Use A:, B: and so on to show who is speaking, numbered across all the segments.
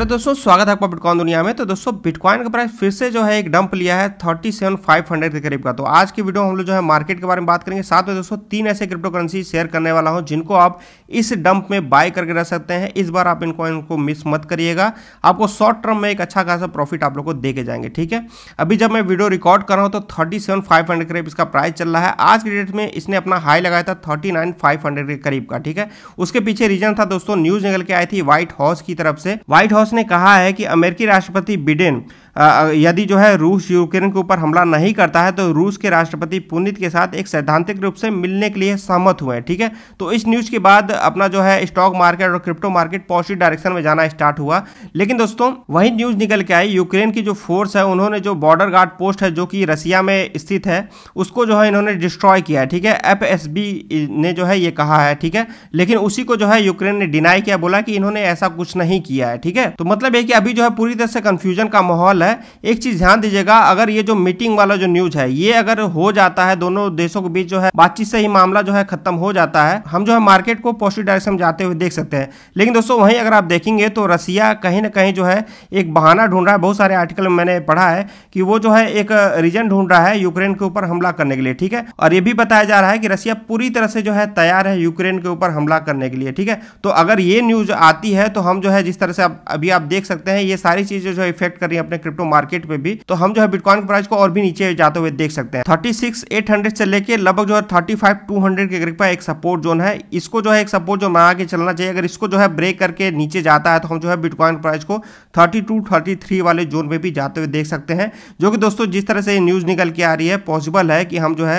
A: hello दोस्तों स्वागत है आपका बिटकॉइन दुनिया में तो दोस्तों बिटकॉइन का प्राइस फिर से जो है एक डंप लिया है थर्टी सेवन फाइव हंड्रेड के करीब का तो आज की वीडियो हम लोग जो है मार्केट के बारे में बात करेंगे साथ में दोस्तों तीन ऐसे क्रिप्टो करेंसी शेयर करने वाला हूं जिनको आप इस डंप में बाय करके रख सकते हैं इस बार आप इनको को मिस मत करिएगा आपको शॉर्ट टर्म में एक अच्छा खासा प्रॉफिट आप लोग को दे के जाएंगे ठीक है अभी जब मैं वीडियो रिकॉर्ड कर रहा हूँ तो थर्टी सेवन फाइव हंड्रेड करीब इसका प्राइस चल रहा है आज के डेट में इसने अपना हाई लगाया था थर्टी नाइन फाइव हंड्रेड के करीब का ठीक है उसके पीछे रीजन था दोस्तों न्यूज निकल के आई थी व्हाइट हाउस की तरफ से व्हाइट हाउस ने कहा है कि अमेरिकी राष्ट्रपति बिडेन यदि जो है रूस यूक्रेन के ऊपर हमला नहीं करता है तो रूस के राष्ट्रपति पुनित के साथ एक सैद्धांतिक रूप से मिलने के लिए सहमत हुए हैं ठीक है तो इस न्यूज़ के बाद अपना जो है स्टॉक मार्केट और क्रिप्टो मार्केट पॉजिटिव डायरेक्शन में जाना स्टार्ट हुआ लेकिन दोस्तों वही न्यूज़ निकल के आई यूक्रेन की जो फोर्स है उन्होंने जो बॉर्डर गार्ड पोस्ट है जो कि रसिया में स्थित है उसको जो है इन्होंने डिस्ट्रॉय किया है ठीक है एफ ने जो है ये कहा है ठीक है लेकिन उसी को जो है यूक्रेन ने डिनाई किया बोला कि इन्होंने ऐसा कुछ नहीं किया है ठीक है तो मतलब ये कि अभी जो है पूरी तरह से कन्फ्यूजन का माहौल सवाल है एक चीज ध्यान दीजिएगा अगर ये जो मीटिंग वाला जो न्यूज है ये अगर हो जाता है दोनों देशों के बीच जो है बातचीत से ही मामला जो है खत्म हो जाता है हम जो है मार्केट को पॉजिटिव डायरेक्शन जाते हुए देख सकते हैं लेकिन दोस्तों वहीं अगर आप देखेंगे तो रसिया कहीं ना कहीं जो है एक बहाना ढूंढ रहा है बहुत सारे आर्टिकल में मैंने पढ़ा है कि वो जो है एक रीजन ढूंढ रहा है यूक्रेन के ऊपर हमला करने के लिए ठीक है और ये भी बताया जा रहा है कि रसिया पूरी तरह से जो है तैयार है यूक्रेन के ऊपर हमला करने के लिए ठीक है तो अगर ये न्यूज आती है तो हम जो है जिस तरह से अभी आप देख सकते हैं ये सारी चीजें जो इफेक्ट कर रही है अपने क्रिप्टो मार्केट में भी तो हम जो है बिटकॉइन प्राइस को और भी नीचे जाते हुए देख सकते हैं थर्टी सिक्स एट हंड्रेड से लेकर लगभग जो है थर्टी फाइव टू हंड्रेड के करीब एक सपोर्ट जोन है इसको जो है एक सपोर्ट जो मना के चलना चाहिए अगर इसको जो है ब्रेक करके नीचे जाता है तो हम जो है बिटकॉइन प्राइस को थर्टी टू थर्टी थ्री वाले जोन में भी जाते हुए देख सकते हैं जो कि दोस्तों जिस तरह से न्यूज़ निकल के आ रही है पॉसिबल है कि हम जो है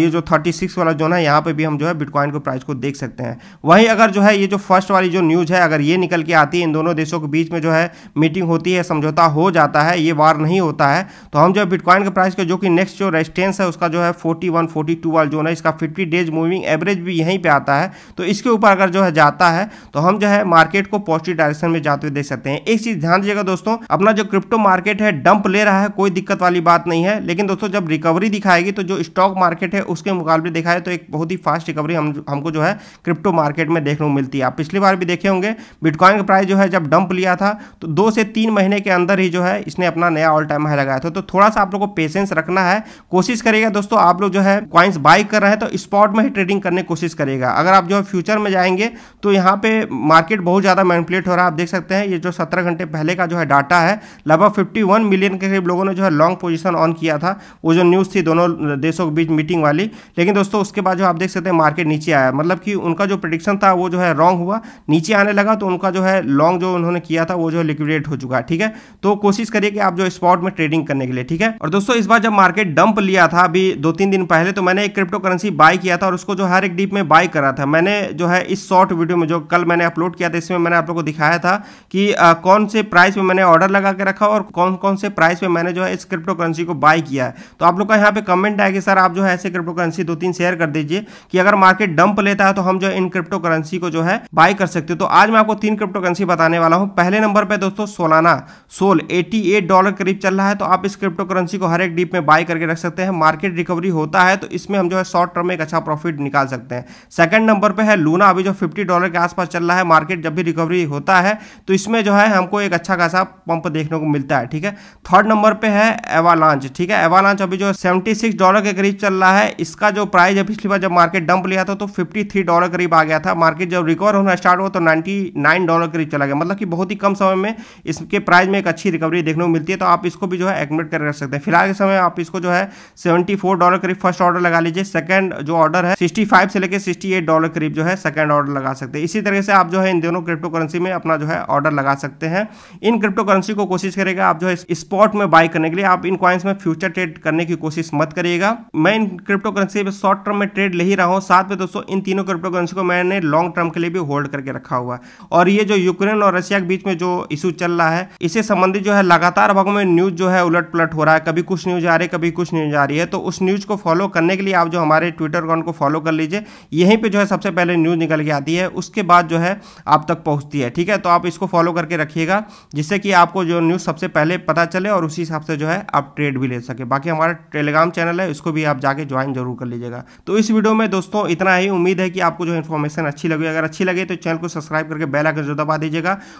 A: ये जो थर्टी सिक्स वाला जोन है यहाँ पे भी हम जो है बिटकॉइन को प्राइस को देख सकते हैं वहीं अगर जो है ये जो फर्स्ट वाली जो न्यूज़ है अगर ये निकल के आती है इन दोनों देशों के बीच में जो है मीटिंग होती है समझौता हो जाता जाता है ये वार नहीं होता है तो हम जो बिटकॉइन के प्राइस का जो कि नेक्स्ट जो रेजिस्टेंस है उसका जो है फोर्टी वन फोर्टी टू वाला जोन है इसका फिफ्टी डेज मूविंग एवरेज भी यहीं पर आता है तो इसके ऊपर अगर जो है जाता है तो हम जो है मार्केट को पॉजिटिव डायरेक्शन में जाते हुए देख सकते हैं एक चीज़ ध्यान दीजिएगा दोस्तों अपना जो क्रिप्टो मार्केट है डंप ले रहा है कोई दिक्कत वाली बात नहीं है लेकिन दोस्तों जब रिकवरी दिखाएगी तो जो स्टॉक मार्केट है उसके मुकाबले देखा है तो एक बहुत ही फास्ट रिकवरी हम हमको जो है क्रिप्टो मार्केट में देखने को मिलती है आप पिछली बार भी देखे होंगे बिटकॉइन का प्राइस जो है जब डंप लिया था तो दो से तीन महीने के अंदर ही जो है इसने अपना नया ऑल टाइम हाई लगाया था तो थोड़ा सा आप लोग को पेशेंस रखना है कोशिश करेगा दोस्तों आप लोग जो है क्वाइंस बाई कर रहे हैं तो स्पॉट में ही ट्रेडिंग करने की कोशिश करेगा अगर आप जो है फ्यूचर में जाएंगे तो यहाँ पे मार्केट बहुत ज़्यादा मैनपुलेट हो रहा है आप देख सकते हैं ये जो सत्रह घंटे पहले का जो है डाटा है लगभग फिफ्टी वन मिलियन के करीब लोगों ने जो है लॉन्ग पोजिशन ऑन किया था वो जो न्यूज़ थी दोनों देशों के बीच मीटिंग वाली लेकिन दोस्तों उसके बाद जो आप देख सकते हैं मार्केट नीचे आया मतलब कि उनका जो प्रडिक्शन था वो जो है रॉन्ग हुआ नीचे आने लगा तो उनका जो है लॉन्ग जो उन्होंने किया था वो जो है लिक्विडेट हो चुका है ठीक है तो कोशिश करिए कि आप जो स्पॉट में ट्रेडिंग करने के लिए ठीक है और दोस्तों इस बार जब मार्केट डंप लिया था अभी दो तीन दिन पहले तो मैंने एक क्रिप्टो करेंसी बाय किया था और उसको जो हर एक डीप में बाय करा था मैंने जो है इस शॉर्ट वीडियो में जो कल मैंने अपलोड किया था इसमें मैंने आप लोग को दिखाया था कि आ, कौन से प्राइस में मैंने ऑर्डर लगा के रखा और कौन कौन से प्राइस में मैंने जो है इस क्रिप्टो करेंसी को बाय किया है तो आप लोग का यहाँ पे कमेंट आया कि सर आप जो है ऐसे क्रिप्टो करेंसी दो तीन शेयर कर दीजिए कि अगर मार्केट डंप लेता है तो हम जो इन क्रिप्टो करेंसी को जो है बाय कर सकते हो तो आज मैं आपको तीन क्रिप्टो करेंसी बताने वाला हूँ पहले नंबर पर दोस्तों Solana sol eighty eight dollar करीब चल रहा है तो आप इस क्रिप्टो करेंसी को हर एक डीप में बाय करके रख सकते हैं मार्केट रिकवरी होता है तो इसमें हम जो है शॉर्ट टर्म में एक अच्छा प्रॉफिट निकाल सकते हैं सेकंड नंबर पर है लूना अभी जो फिफ्टी डॉलर के आसपास चल रहा है मार्केट जब भी रिकवरी होता है तो इसमें जो है हमको एक अच्छा खासा पंप देखने को मिलता है ठीक है थर्ड नंबर पर है एवालांच ठीक है एवालांच अभी जो सेवेंटी डॉलर के करीब चल रहा है इसका जो प्राइस है पिछली बार जब मार्केट डंप लिया था तो फिफ्टी डॉलर करीब आ गया था मार्केट जब रिकवर होना स्टार्ट हुआ तो नाइन्टी डॉलर करीब चला गया मतलब कि बहुत ही कम समय में इसके प्राइस में एक अच्छी रिकवरी देखने देखने को मिलती है तो आप इसको भी जो है एडमिट कर सकते हैं फिलहाल के समय आप इसको जो है सेवेंटी डॉलर करीब फर्स्ट ऑर्डर लगा लीजिए सेकंड जो ऑर्डर है सिक्सटी से लेकर सिक्सटी डॉलर करीब जो है सेकंड ऑर्डर लगा सकते हैं इसी तरह से आप जो है इन दोनों क्रिप्टो करेंसी में अपना जो है ऑर्डर लगा सकते हैं इन क्रिप्टो करेंसी को कोशिश करेगा आप जो है स्पॉट में बाय करने के लिए आप इन क्वाइंस में फ्यूचर ट्रेड करने की कोशिश मत करिएगा मैं इन क्रिप्टो करेंसी में शॉर्ट टर्म में ट्रेड ले ही रहा हूँ साथ में दोस्तों इन तीनों क्रिप्टो करेंसी को मैंने लॉन्ग टर्म के लिए भी होल्ड करके रखा हुआ है और ये जो यूक्रेन और रशिया के बीच में जो इशू चल रहा है इससे संबंधित जो है लगातार लगातार भागों में न्यूज़ जो है उलट पलट हो रहा है कभी कुछ न्यूज़ आ रही है कभी कुछ न्यूज़ आ रही है तो उस न्यूज़ को फॉलो करने के लिए आप जो हमारे ट्विटर अकाउंट को फॉलो कर लीजिए यहीं पर जो है सबसे पहले न्यूज़ निकल के आती है उसके बाद जो है आप तक पहुँचती है ठीक है तो आप इसको फॉलो करके रखिएगा जिससे कि आपको जो न्यूज़ सबसे पहले पता चले और उसी हिसाब से जो है आप ट्रेड भी ले सके बाकी हमारा टेलीग्राम चैनल है इसको भी आप जाके ज्वाइन जरूर कर लीजिएगा तो इस वीडियो में दोस्तों इतना ही उम्मीद है कि आपको जो इन्फॉर्मेशन अच्छी लगी अगर अच्छी लगे तो चैनल को सब्सक्राइब करके बेल आइकन जो दबा दीजिएगा